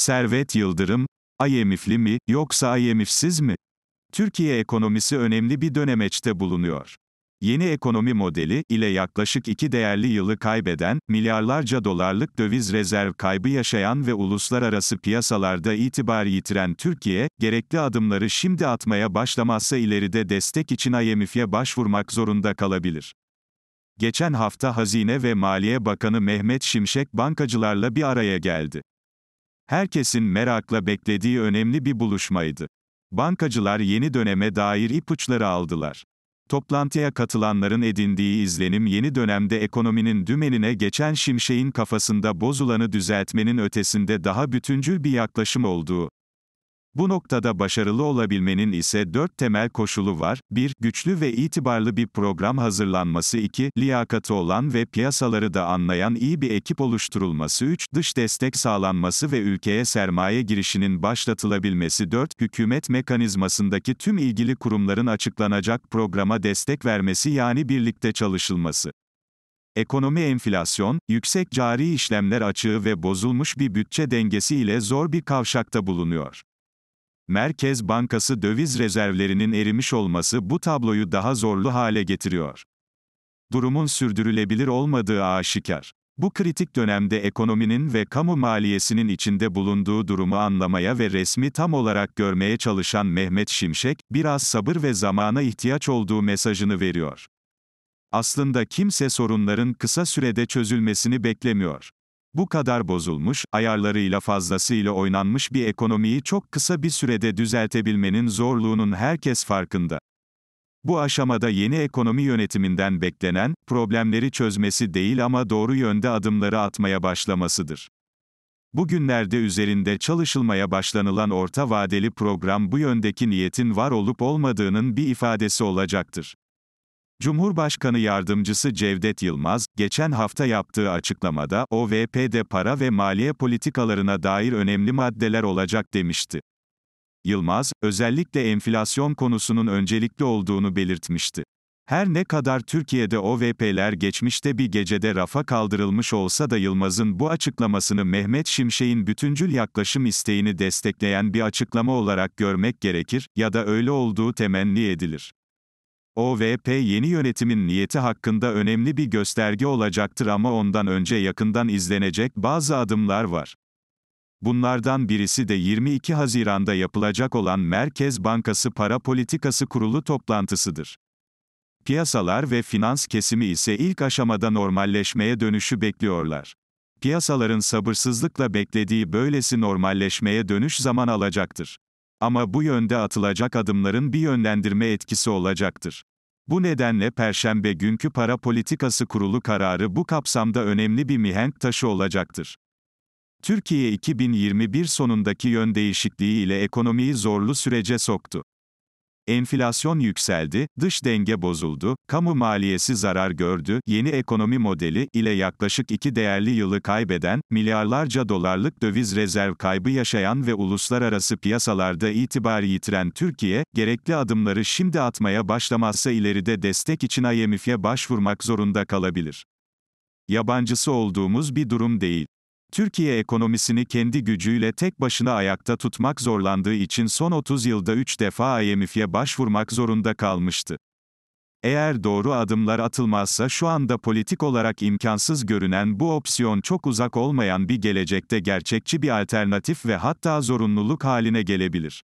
Servet Yıldırım, IMF'li mi, yoksa IMF'siz mi? Türkiye ekonomisi önemli bir dönemeçte bulunuyor. Yeni ekonomi modeli ile yaklaşık iki değerli yılı kaybeden, milyarlarca dolarlık döviz rezerv kaybı yaşayan ve uluslararası piyasalarda itibar yitiren Türkiye, gerekli adımları şimdi atmaya başlamazsa ileride destek için IMF'ye başvurmak zorunda kalabilir. Geçen hafta Hazine ve Maliye Bakanı Mehmet Şimşek bankacılarla bir araya geldi. Herkesin merakla beklediği önemli bir buluşmaydı. Bankacılar yeni döneme dair ipuçları aldılar. Toplantıya katılanların edindiği izlenim yeni dönemde ekonominin dümenine geçen şimşeğin kafasında bozulanı düzeltmenin ötesinde daha bütüncül bir yaklaşım olduğu, bu noktada başarılı olabilmenin ise dört temel koşulu var. 1. Güçlü ve itibarlı bir program hazırlanması 2. Liyakatı olan ve piyasaları da anlayan iyi bir ekip oluşturulması 3. Dış destek sağlanması ve ülkeye sermaye girişinin başlatılabilmesi 4. Hükümet mekanizmasındaki tüm ilgili kurumların açıklanacak programa destek vermesi yani birlikte çalışılması. Ekonomi enflasyon, yüksek cari işlemler açığı ve bozulmuş bir bütçe dengesi ile zor bir kavşakta bulunuyor. Merkez Bankası döviz rezervlerinin erimiş olması bu tabloyu daha zorlu hale getiriyor. Durumun sürdürülebilir olmadığı aşikar. Bu kritik dönemde ekonominin ve kamu maliyesinin içinde bulunduğu durumu anlamaya ve resmi tam olarak görmeye çalışan Mehmet Şimşek, biraz sabır ve zamana ihtiyaç olduğu mesajını veriyor. Aslında kimse sorunların kısa sürede çözülmesini beklemiyor. Bu kadar bozulmuş, ayarlarıyla fazlasıyla oynanmış bir ekonomiyi çok kısa bir sürede düzeltebilmenin zorluğunun herkes farkında. Bu aşamada yeni ekonomi yönetiminden beklenen, problemleri çözmesi değil ama doğru yönde adımları atmaya başlamasıdır. Bugünlerde üzerinde çalışılmaya başlanılan orta vadeli program bu yöndeki niyetin var olup olmadığının bir ifadesi olacaktır. Cumhurbaşkanı Yardımcısı Cevdet Yılmaz, geçen hafta yaptığı açıklamada, OVP'de para ve maliye politikalarına dair önemli maddeler olacak demişti. Yılmaz, özellikle enflasyon konusunun öncelikli olduğunu belirtmişti. Her ne kadar Türkiye'de OVP'ler geçmişte bir gecede rafa kaldırılmış olsa da Yılmaz'ın bu açıklamasını Mehmet Şimşek'in bütüncül yaklaşım isteğini destekleyen bir açıklama olarak görmek gerekir ya da öyle olduğu temenni edilir. OVP yeni yönetimin niyeti hakkında önemli bir gösterge olacaktır ama ondan önce yakından izlenecek bazı adımlar var. Bunlardan birisi de 22 Haziran'da yapılacak olan Merkez Bankası Para Politikası Kurulu toplantısıdır. Piyasalar ve finans kesimi ise ilk aşamada normalleşmeye dönüşü bekliyorlar. Piyasaların sabırsızlıkla beklediği böylesi normalleşmeye dönüş zaman alacaktır. Ama bu yönde atılacak adımların bir yönlendirme etkisi olacaktır. Bu nedenle Perşembe günkü Para Politikası Kurulu kararı bu kapsamda önemli bir mihenk taşı olacaktır. Türkiye 2021 sonundaki yön değişikliği ile ekonomiyi zorlu sürece soktu. Enflasyon yükseldi, dış denge bozuldu, kamu maliyesi zarar gördü, yeni ekonomi modeli ile yaklaşık iki değerli yılı kaybeden, milyarlarca dolarlık döviz rezerv kaybı yaşayan ve uluslararası piyasalarda itibar yitiren Türkiye, gerekli adımları şimdi atmaya başlamazsa ileride destek için IMF'ye başvurmak zorunda kalabilir. Yabancısı olduğumuz bir durum değil. Türkiye ekonomisini kendi gücüyle tek başına ayakta tutmak zorlandığı için son 30 yılda 3 defa IMF'ye başvurmak zorunda kalmıştı. Eğer doğru adımlar atılmazsa şu anda politik olarak imkansız görünen bu opsiyon çok uzak olmayan bir gelecekte gerçekçi bir alternatif ve hatta zorunluluk haline gelebilir.